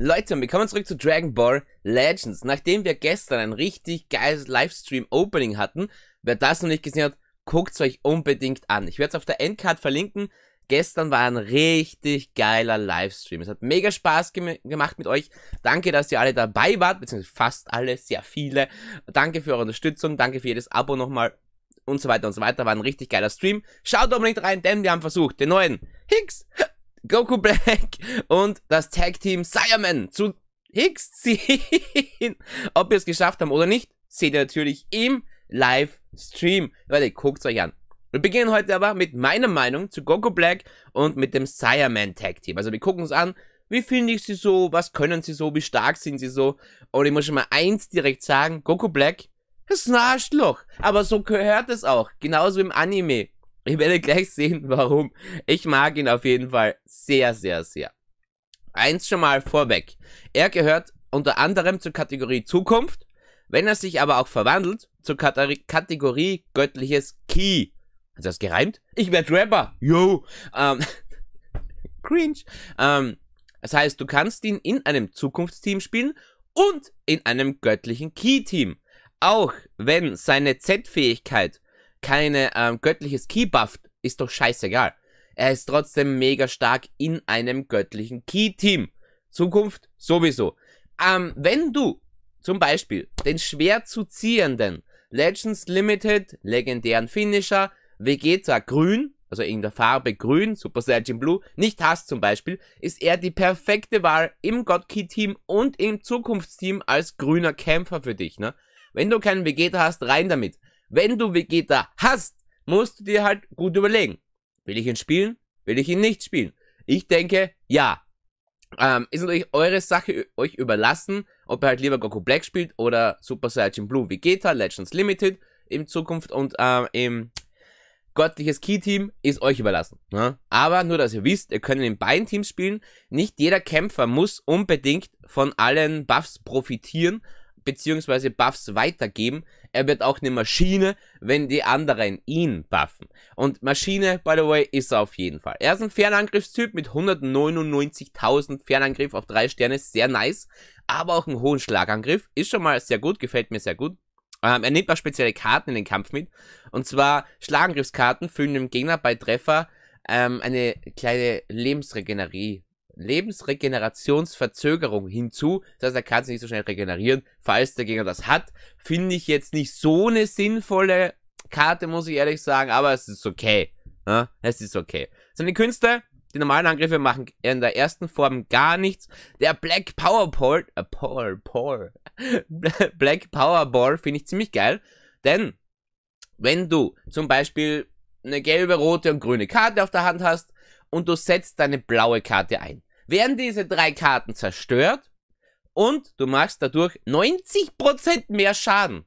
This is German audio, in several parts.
Leute, willkommen zurück zu Dragon Ball Legends. Nachdem wir gestern ein richtig geiles Livestream-Opening hatten, wer das noch nicht gesehen hat, guckt es euch unbedingt an. Ich werde es auf der Endcard verlinken. Gestern war ein richtig geiler Livestream. Es hat mega Spaß gem gemacht mit euch. Danke, dass ihr alle dabei wart, beziehungsweise fast alle, sehr viele. Danke für eure Unterstützung, danke für jedes Abo nochmal und so weiter und so weiter. War ein richtig geiler Stream. Schaut unbedingt rein, denn wir haben versucht, den neuen Higgs Goku Black und das Tag Team Sireman zu Higgs ziehen. Ob wir es geschafft haben oder nicht, seht ihr natürlich im Livestream. Leute, guckt es euch an. Wir beginnen heute aber mit meiner Meinung zu Goku Black und mit dem Sireman Tag Team. Also wir gucken uns an, wie finde ich sie so, was können sie so, wie stark sind sie so. Und ich muss schon mal eins direkt sagen, Goku Black ist ein Arschloch. Aber so gehört es auch. Genauso im Anime. Ich werde gleich sehen, warum. Ich mag ihn auf jeden Fall sehr, sehr, sehr. Eins schon mal vorweg. Er gehört unter anderem zur Kategorie Zukunft, wenn er sich aber auch verwandelt, zur Kategorie, göttliches Ki. Hat das gereimt? Ich werde Rapper. Yo. Ähm, cringe. Ähm, das heißt, du kannst ihn in einem Zukunftsteam spielen und in einem göttlichen Ki-Team. Auch wenn seine Z-Fähigkeit keine ähm, göttliches key bufft, ist doch scheißegal. Er ist trotzdem mega stark in einem göttlichen Key-Team. Zukunft sowieso. Ähm, wenn du zum Beispiel den schwer zu ziehenden Legends Limited, legendären Finisher, Vegeta grün, also in der Farbe grün, Super Saiyan Blue, nicht hast zum Beispiel, ist er die perfekte Wahl im God Key Team und im Zukunftsteam als grüner Kämpfer für dich, ne? Wenn du keinen Vegeta hast, rein damit. Wenn du Vegeta hast, musst du dir halt gut überlegen. Will ich ihn spielen? Will ich ihn nicht spielen? Ich denke, ja. Ähm, ist natürlich eure Sache euch überlassen, ob ihr halt lieber Goku Black spielt oder Super Saiyan Blue Vegeta, Legends Limited in Zukunft und ähm, im göttliches Key-Team ist euch überlassen. Ne? Aber nur, dass ihr wisst, ihr könnt in beiden Teams spielen. Nicht jeder Kämpfer muss unbedingt von allen Buffs profitieren beziehungsweise Buffs weitergeben. Er wird auch eine Maschine, wenn die anderen ihn buffen. Und Maschine, by the way, ist er auf jeden Fall. Er ist ein Fernangriffstyp mit 199.000 Fernangriff auf 3 Sterne, sehr nice. Aber auch einen hohen Schlagangriff, ist schon mal sehr gut, gefällt mir sehr gut. Ähm, er nimmt auch spezielle Karten in den Kampf mit. Und zwar Schlagangriffskarten füllen dem Gegner bei Treffer ähm, eine kleine Lebensregenerie Lebensregenerationsverzögerung hinzu. Das heißt, er kann sich nicht so schnell regenerieren, falls der Gegner das hat. Finde ich jetzt nicht so eine sinnvolle Karte, muss ich ehrlich sagen, aber es ist okay. Ja, ne? es ist okay. Seine Künste, die normalen Angriffe machen in der ersten Form gar nichts. Der Black Power Ball, äh, Paul, Paul, Black Power Ball finde ich ziemlich geil, denn wenn du zum Beispiel eine gelbe, rote und grüne Karte auf der Hand hast und du setzt deine blaue Karte ein, werden diese drei Karten zerstört und du machst dadurch 90% mehr Schaden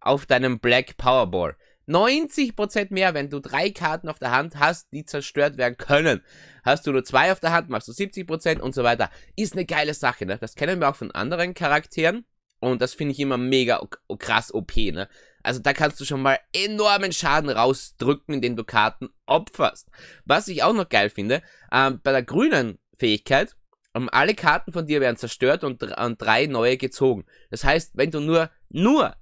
auf deinem Black Powerball. 90% mehr, wenn du drei Karten auf der Hand hast, die zerstört werden können. Hast du nur zwei auf der Hand, machst du 70% und so weiter. Ist eine geile Sache, ne? Das kennen wir auch von anderen Charakteren. Und das finde ich immer mega krass OP, ne? Also da kannst du schon mal enormen Schaden rausdrücken, indem du Karten opferst. Was ich auch noch geil finde, ähm, bei der grünen Fähigkeit, alle Karten von dir werden zerstört und, und drei neue gezogen. Das heißt, wenn du nur, nur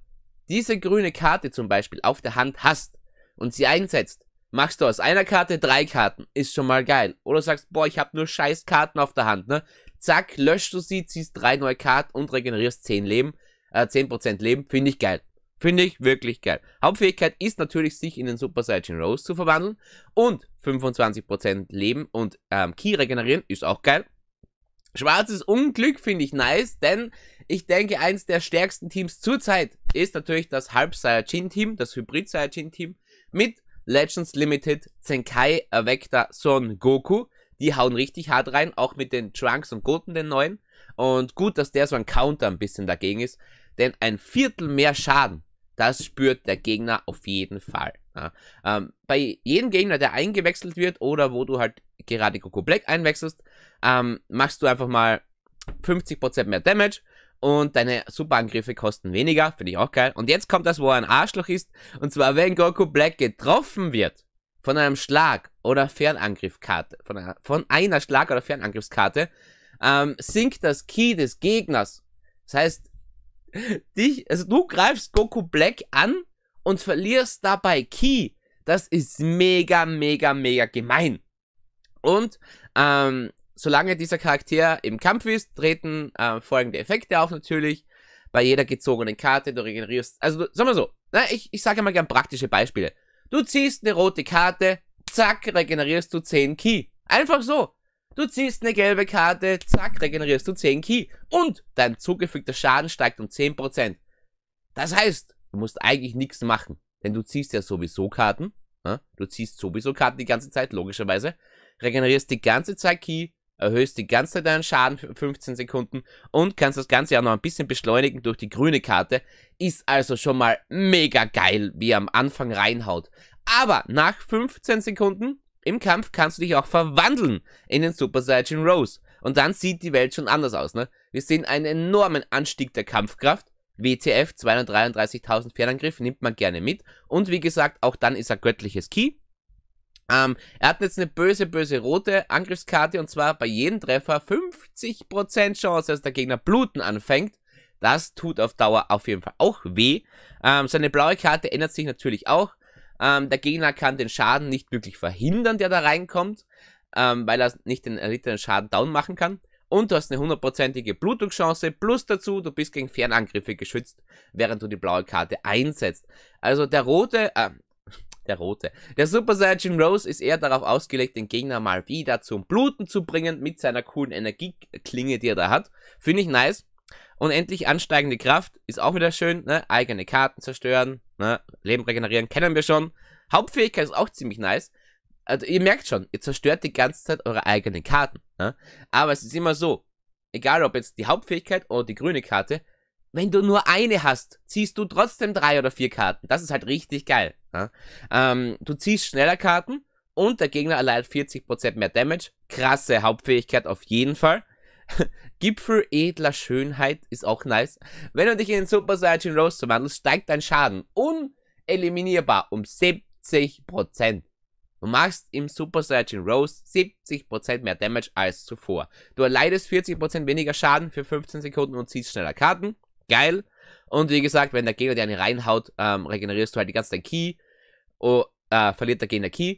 diese grüne Karte zum Beispiel auf der Hand hast und sie einsetzt, machst du aus einer Karte drei Karten. Ist schon mal geil. Oder sagst, boah, ich habe nur scheiß Karten auf der Hand, ne? Zack, löschst du sie, ziehst drei neue Karten und regenerierst zehn Leben, äh, 10% Leben. Finde ich geil. Finde ich wirklich geil. Hauptfähigkeit ist natürlich, sich in den Super Saiyan Rose zu verwandeln. Und 25% Leben und ähm, Ki regenerieren ist auch geil. Schwarzes Unglück finde ich nice, denn ich denke, eins der stärksten Teams zurzeit ist natürlich das Halb-Saiyajin-Team, das Hybrid-Saiyajin-Team mit Legends Limited, Zenkai, Vector, Son Goku. Die hauen richtig hart rein, auch mit den Trunks und Goten, den neuen. Und gut, dass der so ein Counter ein bisschen dagegen ist, denn ein Viertel mehr Schaden das spürt der Gegner auf jeden Fall. Ja. Ähm, bei jedem Gegner, der eingewechselt wird oder wo du halt gerade Goku Black einwechselst, ähm, machst du einfach mal 50% mehr Damage und deine Superangriffe kosten weniger, finde ich auch geil. Und jetzt kommt das, wo er ein Arschloch ist, und zwar wenn Goku Black getroffen wird von einem Schlag oder Fernangriffskarte, von einer, von einer Schlag- oder Fernangriffskarte, ähm, sinkt das Key des Gegners. Das heißt, dich, also du greifst Goku Black an und verlierst dabei Ki. Das ist mega, mega, mega gemein. Und ähm, solange dieser Charakter im Kampf ist, treten äh, folgende Effekte auf natürlich. Bei jeder gezogenen Karte, du regenerierst. Also, sagen wir so, na, ne, ich, ich sage mal gern praktische Beispiele. Du ziehst eine rote Karte, zack, regenerierst du 10 Ki. Einfach so. Du ziehst eine gelbe Karte, zack, regenerierst du 10 Ki und dein zugefügter Schaden steigt um 10%. Das heißt, du musst eigentlich nichts machen, denn du ziehst ja sowieso Karten. Ne? Du ziehst sowieso Karten die ganze Zeit, logischerweise. Regenerierst die ganze Zeit Ki, erhöhst die ganze Zeit deinen Schaden für 15 Sekunden und kannst das Ganze auch noch ein bisschen beschleunigen durch die grüne Karte. Ist also schon mal mega geil, wie er am Anfang reinhaut. Aber nach 15 Sekunden im Kampf kannst du dich auch verwandeln in den Super Saiyan Rose. Und dann sieht die Welt schon anders aus, ne? Wir sehen einen enormen Anstieg der Kampfkraft. WTF 233.000 Fernangriff nimmt man gerne mit. Und wie gesagt, auch dann ist er göttliches Key. Ähm, er hat jetzt eine böse, böse rote Angriffskarte und zwar bei jedem Treffer 50% Chance, dass der Gegner bluten anfängt. Das tut auf Dauer auf jeden Fall auch weh. Ähm, seine blaue Karte ändert sich natürlich auch. Ähm, der Gegner kann den Schaden nicht wirklich verhindern, der da reinkommt, ähm, weil er nicht den erlittenen Schaden down machen kann. Und du hast eine hundertprozentige Blutungschance, plus dazu, du bist gegen Fernangriffe geschützt, während du die blaue Karte einsetzt. Also der rote, äh, der rote. Der Super Saiyan Rose ist eher darauf ausgelegt, den Gegner mal wieder zum Bluten zu bringen mit seiner coolen Energieklinge, die er da hat. Finde ich nice. Unendlich ansteigende Kraft ist auch wieder schön, ne? Eigene Karten zerstören, ne? Leben regenerieren, kennen wir schon. Hauptfähigkeit ist auch ziemlich nice. Also ihr merkt schon, ihr zerstört die ganze Zeit eure eigenen Karten. Ne? Aber es ist immer so, egal ob jetzt die Hauptfähigkeit oder die grüne Karte, wenn du nur eine hast, ziehst du trotzdem drei oder vier Karten. Das ist halt richtig geil. Ne? Ähm, du ziehst schneller Karten und der Gegner erleidet 40% mehr Damage. Krasse Hauptfähigkeit auf jeden Fall. Gipfel edler Schönheit ist auch nice. Wenn du dich in den Super Saiyan Rose verwandelst, steigt dein Schaden uneliminierbar um 70%. Du machst im Super Saiyan Rose 70% mehr Damage als zuvor. Du erleidest 40% weniger Schaden für 15 Sekunden und ziehst schneller Karten. Geil. Und wie gesagt, wenn der Gegner dir eine reinhaut, ähm, regenerierst du halt die ganze Zeit Key. Oh, äh, verliert der Gegner Key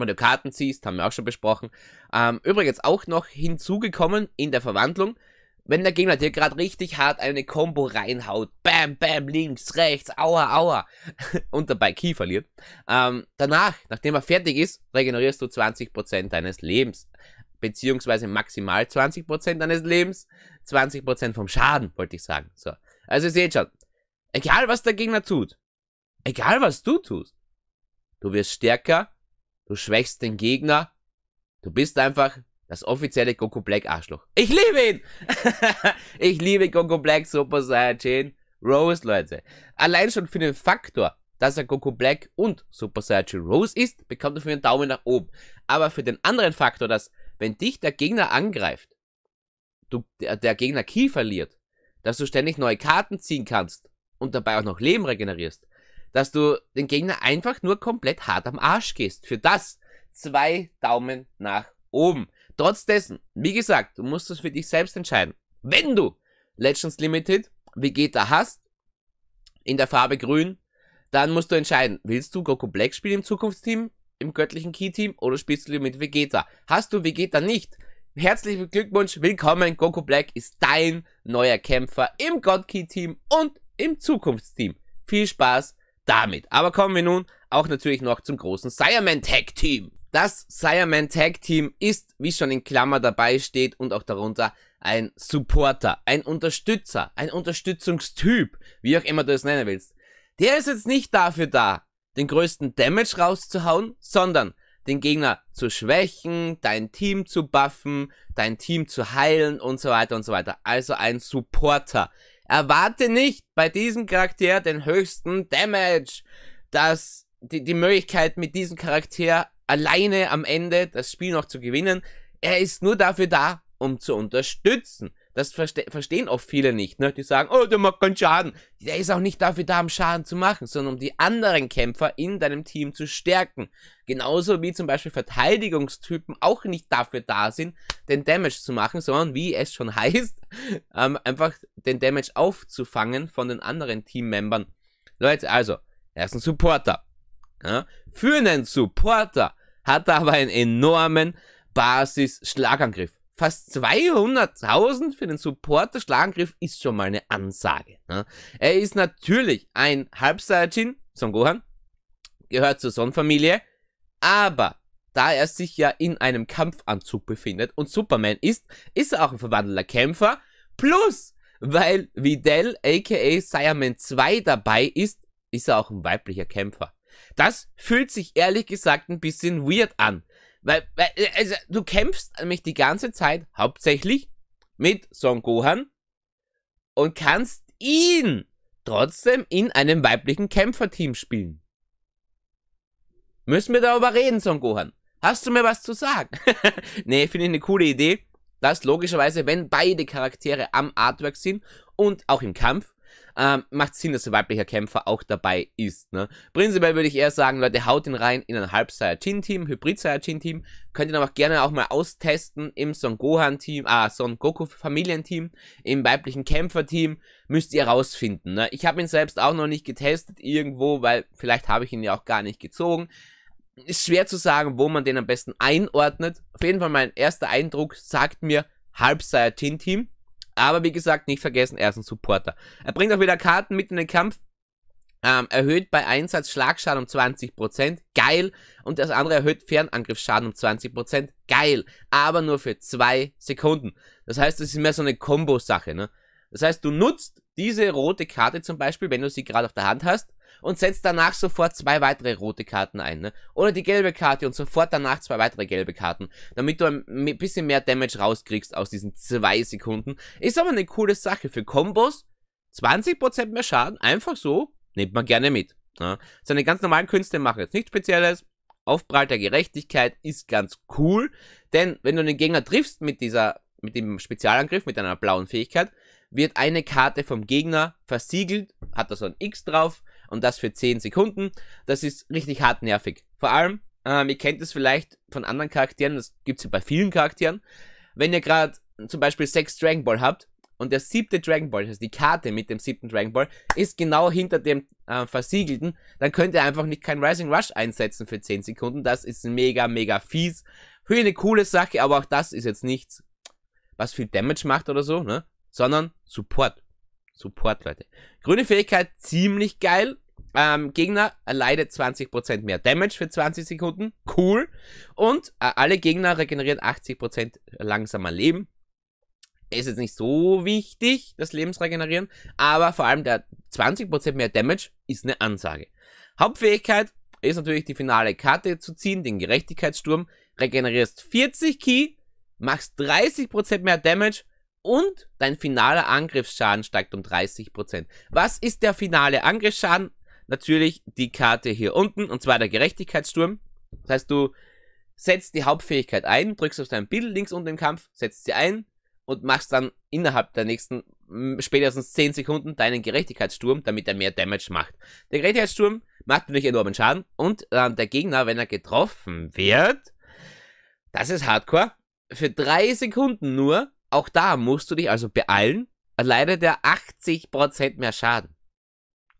wenn du Karten ziehst, haben wir auch schon besprochen. Ähm, übrigens auch noch hinzugekommen in der Verwandlung, wenn der Gegner dir gerade richtig hart eine Combo reinhaut, bam, bam, links, rechts, aua, aua, und dabei Key verliert, ähm, danach, nachdem er fertig ist, regenerierst du 20% deines Lebens, beziehungsweise maximal 20% deines Lebens, 20% vom Schaden, wollte ich sagen. So. Also ihr seht schon, egal was der Gegner tut, egal was du tust, du wirst stärker, du schwächst den Gegner, du bist einfach das offizielle Goku Black Arschloch. Ich liebe ihn! ich liebe Goku Black Super Saiyajin Rose, Leute. Allein schon für den Faktor, dass er Goku Black und Super Saiyajin Rose ist, bekommt er für einen Daumen nach oben. Aber für den anderen Faktor, dass wenn dich der Gegner angreift, du, der, der Gegner Key verliert, dass du ständig neue Karten ziehen kannst und dabei auch noch Leben regenerierst, dass du den Gegner einfach nur komplett hart am Arsch gehst. Für das zwei Daumen nach oben. Trotz dessen, wie gesagt, du musst es für dich selbst entscheiden. Wenn du Legends Limited Vegeta hast, in der Farbe grün, dann musst du entscheiden, willst du Goku Black spielen im Zukunftsteam, im göttlichen Key-Team oder spielst du mit Vegeta? Hast du Vegeta nicht? Herzlichen Glückwunsch, willkommen, Goku Black ist dein neuer Kämpfer im God Key-Team und im Zukunftsteam. Viel Spaß damit. Aber kommen wir nun auch natürlich noch zum großen Sireman Tag Team. Das Sireman Tag Team ist, wie schon in Klammer dabei steht und auch darunter, ein Supporter, ein Unterstützer, ein Unterstützungstyp, wie auch immer du es nennen willst. Der ist jetzt nicht dafür da, den größten Damage rauszuhauen, sondern den Gegner zu schwächen, dein Team zu buffen, dein Team zu heilen und so weiter und so weiter. Also ein Supporter. Erwarte nicht bei diesem Charakter den höchsten Damage. dass die, die Möglichkeit mit diesem Charakter alleine am Ende das Spiel noch zu gewinnen. Er ist nur dafür da, um zu unterstützen. Das verste verstehen auch viele nicht, ne? Die sagen, oh, der macht keinen Schaden. Der ist auch nicht dafür da, um Schaden zu machen, sondern um die anderen Kämpfer in deinem Team zu stärken. Genauso wie zum Beispiel Verteidigungstypen auch nicht dafür da sind, den Damage zu machen, sondern wie es schon heißt, ähm, einfach den Damage aufzufangen von den anderen Teammembern. Leute, also, er ist ein Supporter. Ja? Ne? Für einen Supporter hat er aber einen enormen Basis-Schlagangriff fast 200.000 für den Supporter-Schlagangriff ist schon mal eine Ansage. Ne? Er ist natürlich ein Halbsaiyajin, Son Gohan, gehört zur Sonnenfamilie, aber da er sich ja in einem Kampfanzug befindet und Superman ist, ist er auch ein verwandelter Kämpfer, plus, weil Videl aka Saiyaman 2 dabei ist, ist er auch ein weiblicher Kämpfer. Das fühlt sich ehrlich gesagt ein bisschen weird an. Weil, weil äh, also, du kämpfst nämlich die ganze Zeit hauptsächlich mit Son Gohan und kannst ihn trotzdem in einem weiblichen Kämpferteam spielen. Müssen wir darüber reden, Son Gohan? Hast du mir was zu sagen? nee, finde ich eine coole Idee, dass logischerweise, wenn beide Charaktere am Artwork sind und auch im Kampf, ähm, macht Sinn, dass ein weiblicher Kämpfer auch dabei ist. Ne? Prinzipiell würde ich eher sagen, Leute, haut ihn rein in ein halb Saiyajin-Team, Hybrid-Saiyajin-Team. Könnt ihr dann auch gerne auch mal austesten im Son Gohan-Team, ah, Son Goku-Familienteam, im weiblichen Kämpfer-Team. Müsst ihr rausfinden. Ne? Ich habe ihn selbst auch noch nicht getestet irgendwo, weil vielleicht habe ich ihn ja auch gar nicht gezogen ist schwer zu sagen, wo man den am besten einordnet. Auf jeden Fall mein erster Eindruck sagt mir Halb Saiyajin Team. Aber wie gesagt, nicht vergessen, er ist ein Supporter. Er bringt auch wieder Karten mit in den Kampf. Ähm, erhöht bei Einsatz Schlagschaden um 20%, geil. Und das andere erhöht Fernangriffsschaden um 20%, geil. Aber nur für zwei Sekunden. Das heißt, das ist mehr so eine Combo-Sache. Ne? Das heißt, du nutzt diese rote Karte zum Beispiel, wenn du sie gerade auf der Hand hast, und setzt danach sofort zwei weitere rote Karten ein, ne? Oder die gelbe Karte und sofort danach zwei weitere gelbe Karten, damit du ein bisschen mehr Damage rauskriegst aus diesen zwei Sekunden. Ist aber eine coole Sache für Combos. 20% mehr Schaden, einfach so, nimmt man gerne mit. Ne? Seine ganz normalen Künste machen jetzt nichts Spezielles. Aufprall der Gerechtigkeit ist ganz cool, denn wenn du einen Gegner triffst mit dieser, mit dem Spezialangriff, mit einer blauen Fähigkeit, wird eine Karte vom Gegner versiegelt, hat da so ein X drauf und das für 10 Sekunden. Das ist richtig hart nervig. Vor allem, ähm, ihr kennt es vielleicht von anderen Charakteren, das gibt es ja bei vielen Charakteren. Wenn ihr gerade zum Beispiel 6 Dragon Ball habt und der siebte Dragon Ball, also die Karte mit dem siebten Dragon Ball, ist genau hinter dem äh, versiegelten, dann könnt ihr einfach nicht kein Rising Rush einsetzen für 10 Sekunden. Das ist mega, mega fies. Höhe eine coole Sache, aber auch das ist jetzt nichts, was viel Damage macht oder so, ne? Sondern Support. Support, Leute. Grüne Fähigkeit ziemlich geil. Ähm, Gegner erleidet 20% mehr Damage für 20 Sekunden. Cool. Und äh, alle Gegner regenerieren 80% langsamer Leben. Ist jetzt nicht so wichtig, das Lebensregenerieren. Aber vor allem der 20% mehr Damage ist eine Ansage. Hauptfähigkeit ist natürlich die finale Karte zu ziehen, den Gerechtigkeitssturm. Regenerierst 40 Key, machst 30% mehr Damage und dein finaler Angriffsschaden steigt um 30%. Was ist der finale Angriffsschaden? natürlich die Karte hier unten, und zwar der Gerechtigkeitssturm. Das heißt, du setzt die Hauptfähigkeit ein, drückst auf dein Bild links unten im Kampf, setzt sie ein und machst dann innerhalb der nächsten spätestens 10 Sekunden deinen Gerechtigkeitssturm, damit er mehr Damage macht. Der Gerechtigkeitssturm macht natürlich enormen Schaden und äh, der Gegner, wenn er getroffen wird, das ist Hardcore, für 3 Sekunden nur, auch da musst du dich also beeilen, erleidet er 80% mehr Schaden.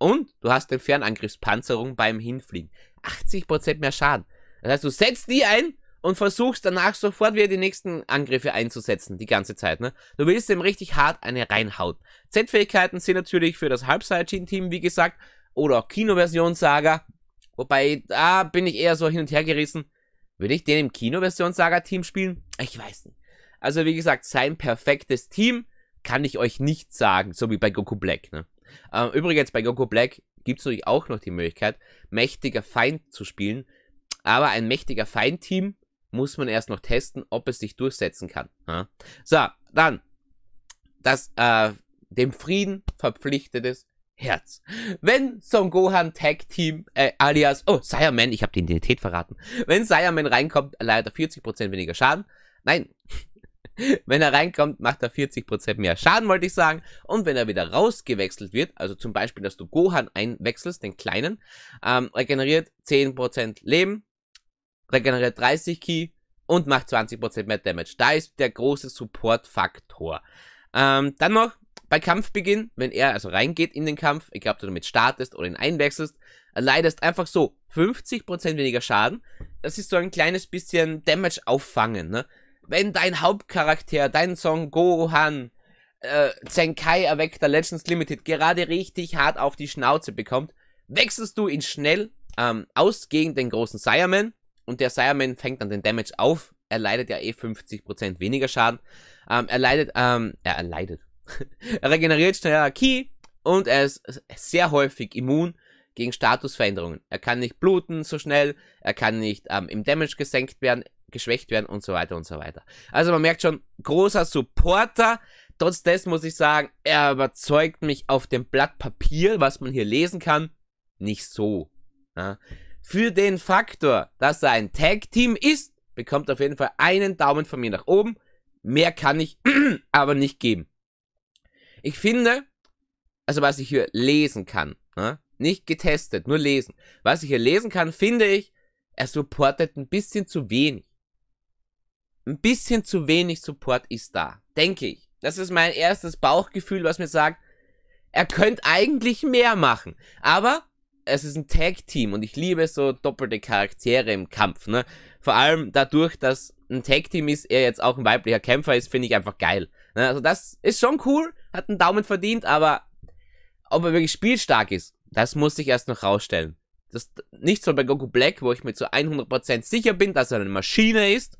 Und du hast eine Fernangriffspanzerung beim Hinfliegen. 80% mehr Schaden. Das heißt, du setzt die ein und versuchst danach sofort wieder die nächsten Angriffe einzusetzen, die ganze Zeit, ne? Du willst dem richtig hart eine reinhauen. Z-Fähigkeiten sind natürlich für das Halbseilchen-Team, wie gesagt, oder auch Kinoversion Saga. Wobei, da bin ich eher so hin und her gerissen. Würde ich den im Kinoversion Saga-Team spielen? Ich weiß nicht. Also, wie gesagt, sein perfektes Team kann ich euch nicht sagen, so wie bei Goku Black, ne? Ähm, übrigens, bei Goku Black gibt es natürlich auch noch die Möglichkeit, mächtiger Feind zu spielen. Aber ein mächtiger Feind-Team muss man erst noch testen, ob es sich durchsetzen kann. Ja. So, dann das äh, dem Frieden verpflichtetes Herz. Wenn Son Gohan Tag Team äh, alias oh Sireman, ich habe die Identität verraten. Wenn Sireman reinkommt, leider 40% weniger Schaden. Nein, Wenn er reinkommt, macht er 40% mehr Schaden, wollte ich sagen. Und wenn er wieder rausgewechselt wird, also zum Beispiel, dass du Gohan einwechselst, den kleinen, ähm, regeneriert 10% Leben, regeneriert 30 Ki und macht 20% mehr Damage. Da ist der große Support-Faktor. Ähm, dann noch bei Kampfbeginn, wenn er also reingeht in den Kampf, ich ob du damit startest oder ihn einwechselst, leidest einfach so 50% weniger Schaden. Das ist so ein kleines bisschen Damage auffangen. Ne? wenn dein Hauptcharakter, dein Song Gohan, äh, Zenkai erweckter Legends Limited gerade richtig hart auf die Schnauze bekommt, wechselst du ihn schnell ähm, aus gegen den großen Sireman und der Sireman fängt dann den Damage auf. Er leidet ja eh 50% weniger Schaden. Ähm, er leidet, ähm, er, leidet. er regeneriert schneller Ki und er ist sehr häufig immun gegen Statusveränderungen. Er kann nicht bluten so schnell, er kann nicht ähm, im Damage gesenkt werden, geschwächt werden und so weiter und so weiter. Also man merkt schon, großer Supporter. Trotz dessen muss ich sagen, er überzeugt mich auf dem Blatt Papier, was man hier lesen kann, nicht so. Ja. Für den Faktor, dass er ein Tag-Team ist, bekommt er auf jeden Fall einen Daumen von mir nach oben. Mehr kann ich aber nicht geben. Ich finde, also was ich hier lesen kann, ja, nicht getestet, nur lesen. Was ich hier lesen kann, finde ich, er supportet ein bisschen zu wenig ein bisschen zu wenig Support ist da. Denke ich. Das ist mein erstes Bauchgefühl, was mir sagt, er könnte eigentlich mehr machen. Aber es ist ein Tag-Team und ich liebe so doppelte Charaktere im Kampf. Ne? Vor allem dadurch, dass ein Tag-Team ist, er jetzt auch ein weiblicher Kämpfer ist, finde ich einfach geil. Ne? Also das ist schon cool, hat einen Daumen verdient, aber ob er wirklich spielstark ist, das muss ich erst noch rausstellen. Das, nicht so bei Goku Black, wo ich mir zu 100% sicher bin, dass er eine Maschine ist,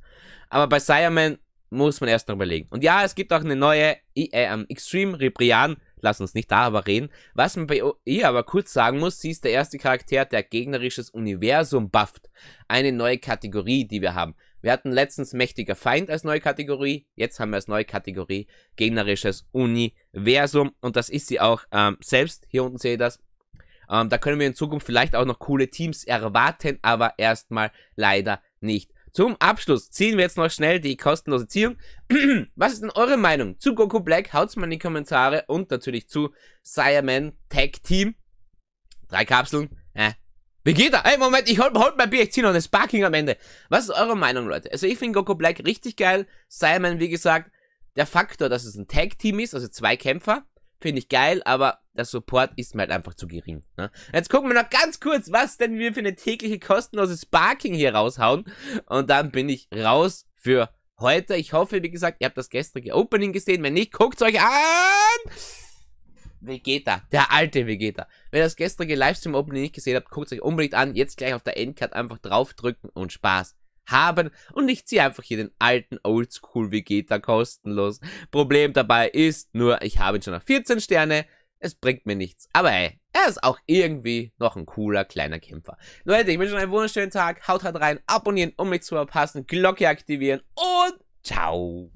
aber bei Sireman muss man erst noch überlegen. Und ja, es gibt auch eine neue äh, ähm, Extreme Ribrian. Lass uns nicht darüber reden. Was man bei ihr aber kurz sagen muss, sie ist der erste Charakter, der gegnerisches Universum bufft. Eine neue Kategorie, die wir haben. Wir hatten letztens mächtiger Feind als neue Kategorie. Jetzt haben wir als neue Kategorie gegnerisches Universum. Und das ist sie auch ähm, selbst. Hier unten seht ihr das. Ähm, da können wir in Zukunft vielleicht auch noch coole Teams erwarten, aber erstmal leider nicht. Zum Abschluss ziehen wir jetzt noch schnell die kostenlose Ziehung. Was ist denn eure Meinung zu Goku Black? Haut's mal in die Kommentare und natürlich zu Sireman Tag Team. Drei Kapseln. Äh. Vegeta, ey Moment, ich hol, hol mein Bier, ich zieh noch eine Sparking am Ende. Was ist eure Meinung, Leute? Also ich finde Goku Black richtig geil. Simon, wie gesagt, der Faktor, dass es ein Tag-Team ist, also zwei Kämpfer, finde ich geil, aber der Support ist mir halt einfach zu gering. Ne? Jetzt gucken wir noch ganz kurz, was denn wir für eine tägliche kostenlose Sparking hier raushauen. Und dann bin ich raus für heute. Ich hoffe, wie gesagt, ihr habt das gestrige Opening gesehen. Wenn nicht, guckt euch an! Vegeta, der alte Vegeta. Wenn ihr das gestrige Livestream-Opening nicht gesehen habt, guckt euch unbedingt an. Jetzt gleich auf der Endcard einfach draufdrücken und Spaß haben. Und ich ziehe einfach hier den alten Oldschool Vegeta kostenlos. Problem dabei ist nur, ich habe ihn schon auf 14 Sterne. Es bringt mir nichts. Aber ey, er ist auch irgendwie noch ein cooler kleiner Kämpfer. Leute, ich wünsche euch einen wunderschönen Tag. Haut rein, abonnieren, um nichts zu verpassen. Glocke aktivieren und ciao.